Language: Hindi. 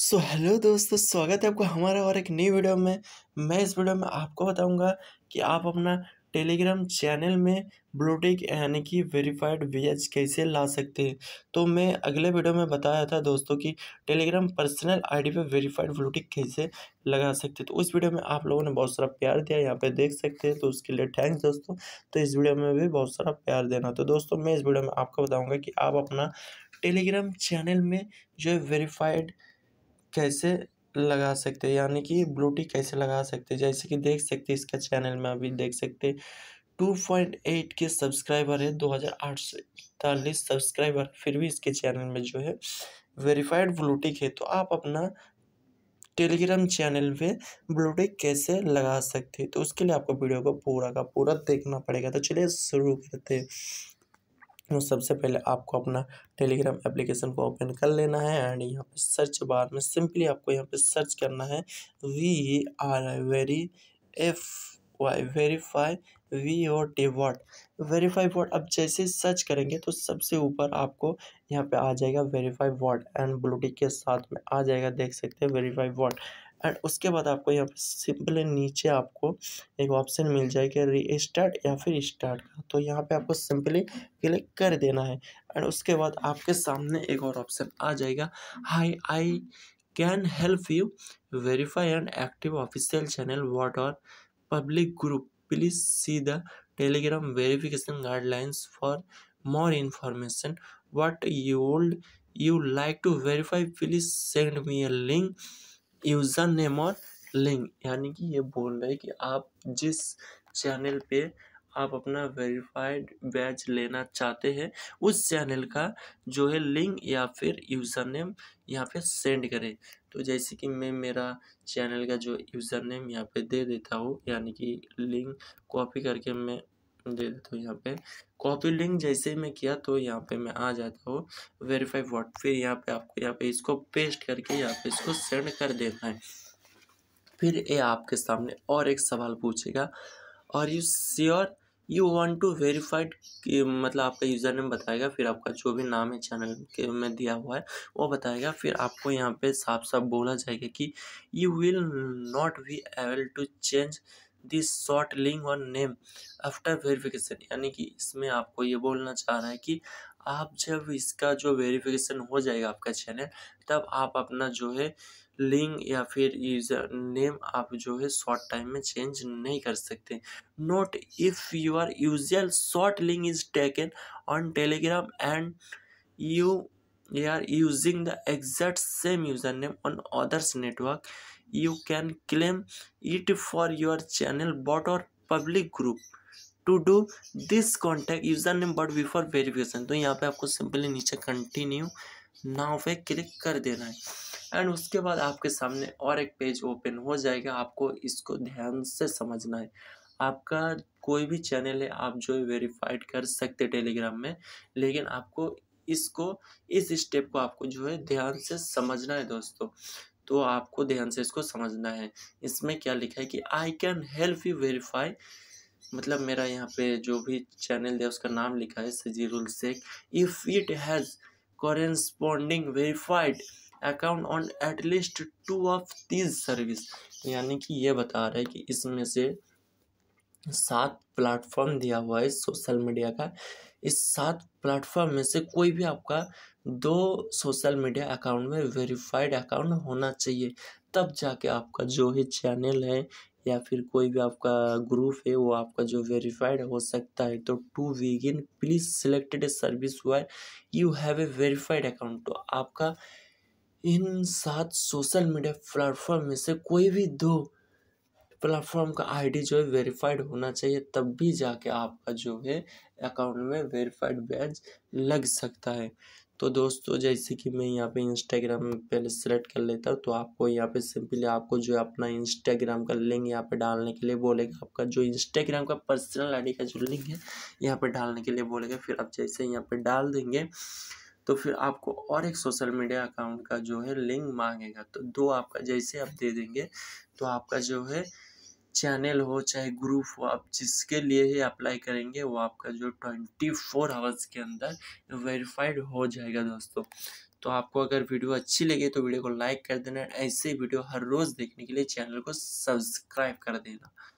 सो हेलो दोस्तों स्वागत है आपको हमारा और एक नई वीडियो में मैं इस वीडियो में आपको बताऊंगा कि आप अपना टेलीग्राम चैनल में ब्लूटिक यानी कि वेरीफाइड वीएच कैसे ला सकते हैं तो मैं अगले वीडियो में बताया था दोस्तों कि टेलीग्राम पर्सनल आईडी पे वेरीफाइड ब्लूटिक कैसे लगा सकते हैं तो उस वीडियो में आप लोगों ने बहुत सारा प्यार दिया यहाँ पे देख सकते हैं तो उसके लिए थैंक्स दोस्तों तो इस वीडियो में भी बहुत सारा प्यार देना तो दोस्तों मैं इस वीडियो में आपको बताऊँगा कि आप अपना टेलीग्राम चैनल में जो है वेरीफाइड कैसे लगा सकते हैं यानी कि ब्लूटी कैसे लगा सकते हैं जैसे कि देख सकते हैं इसका चैनल में अभी देख सकते हैं two point eight K subscriber है दो हज़ार आठ सौ इकतालीस सब्सक्राइबर फिर भी इसके चैनल में जो है वेरीफाइड ब्लूटिक है तो आप अपना टेलीग्राम चैनल पे ब्लूटिक कैसे लगा सकते हैं तो उसके लिए आपको वीडियो को पूरा का पूरा देखना पड़ेगा तो चलिए शुरू करते हैं तो सबसे पहले आपको अपना टेलीग्राम एप्लीकेशन को ओपन कर लेना है एंड यहाँ पे सर्च बार में सिंपली आपको यहाँ पे सर्च करना है V R I very F Y verify V O T word verify word अब जैसे सर्च करेंगे तो सबसे ऊपर आपको यहाँ पे आ जाएगा वेरीफाई वर्ड एंड ब्लूटिक के साथ में आ जाएगा देख सकते हैं वेरीफाई वर्ड एंड उसके बाद आपको यहाँ पे सिंपली नीचे आपको एक ऑप्शन मिल जाएगा री स्टार्ट या फिर स्टार्ट का तो यहाँ पे आपको सिंपली क्लिक कर देना है एंड उसके बाद आपके सामने एक और ऑप्शन आ जाएगा hi I can help you verify and active official channel what are public group please see the Telegram verification guidelines for more information what you would you like to verify please send me a link user name और लिंक यानी कि ये बोल रहे कि आप जिस चैनल पे आप अपना वेरीफाइड बैच लेना चाहते हैं उस चैनल का जो है लिंक या फिर यूज़र नेम यहाँ पे सेंड करें तो जैसे कि मैं मेरा चैनल का जो यूज़र नेम यहाँ पे दे देता हूँ यानी कि लिंक कॉपी करके मैं दे देता हूँ यहाँ पे कॉपी लिंक जैसे ही मैं किया तो यहाँ पे मैं आ जाता हूँ वेरीफाई व्हाट फिर यहाँ पे आपको यहाँ पे इसको पेस्ट करके यहाँ पे इसको सेंड कर देना है फिर ये आपके सामने और एक सवाल पूछेगा और you sure you want to verified मतलब आपका यूज़र नेम बताएगा फिर आपका जो भी नाम है चैनल के में दिया हुआ है वो बताएगा फिर आपको यहाँ पे साफ साफ बोला जाएगा कि you will not be able to change this short link और नेम आफ्टर वेरिफिकेशन यानी कि इसमें आपको ये बोलना चाह रहा है कि आप जब इसका जो वेरिफिकेशन हो जाएगा आपका चैनल तब आप अपना जो है लिंक या फिर यूज़र नेम आप जो है शॉर्ट टाइम में चेंज नहीं कर सकते note if your usual short link is taken on Telegram and you are using the exact same user name on others network you can claim it for your channel bot और public group to do this contact user name but before verification तो यहाँ पे आपको सिंपली नीचे कंटिन्यू नाव पे क्लिक कर देना है एंड उसके बाद आपके सामने और एक पेज ओपन हो जाएगा आपको इसको ध्यान से समझना है आपका कोई भी चैनल है आप जो है वेरीफाइड कर सकते टेलीग्राम में लेकिन आपको इसको इस स्टेप को आपको जो है ध्यान से समझना है दोस्तों तो आपको ध्यान से इसको समझना है इसमें क्या लिखा है कि I can help you verify मतलब मेरा यहाँ पे जो भी चैनल है उसका नाम लिखा है Sajirul Sheikh if it has corresponding verified account on at least two of this service यानी कि ये बता रहा है कि इसमें से सात प्लेटफॉर्म दिया हुआ है सोशल मीडिया का इस सात प्लेटफॉर्म में से कोई भी आपका दो सोशल मीडिया अकाउंट में वेरीफाइड अकाउंट होना चाहिए तब जाके आपका जो ही चैनल है या फिर कोई भी आपका ग्रुप है वो आपका जो वेरीफाइड हो सकता है तो टू वीगिन please selected a service where you have a verified account तो आपका इन सात सोशल मीडिया प्लेटफॉर्म में से कोई भी दो प्लेटफॉर्म का आईडी जो है वेरीफाइड होना चाहिए तब भी जाके आपका जो है अकाउंट में वेरीफाइड बैज लग सकता है तो दोस्तों जैसे कि मैं यहाँ पे इंस्टाग्राम पहले सेलेक्ट कर लेता हूँ तो आपको यहाँ पे सिंपली आपको जो है अपना इंस्टाग्राम का लिंक यहाँ पे डालने के लिए बोलेगा आपका जो इंस्टाग्राम का पर्सनल आईडी का जो लिंक है यहाँ पे डालने के लिए बोलेगा फिर आप जैसे यहाँ पे डाल देंगे तो फिर आपको और एक सोशल मीडिया अकाउंट का जो है लिंक मांगेगा तो दो आपका जैसे आप दे देंगे तो आपका जो है चैनल हो चाहे ग्रुप हो आप जिसके लिए ही अप्लाई करेंगे वो आपका जो ट्वेंटी फोर आवर्स के अंदर वेरीफाइड हो जाएगा दोस्तों तो आपको अगर वीडियो अच्छी लगे तो वीडियो को लाइक कर देना ऐसे वीडियो हर रोज़ देखने के लिए चैनल को सब्सक्राइब कर देना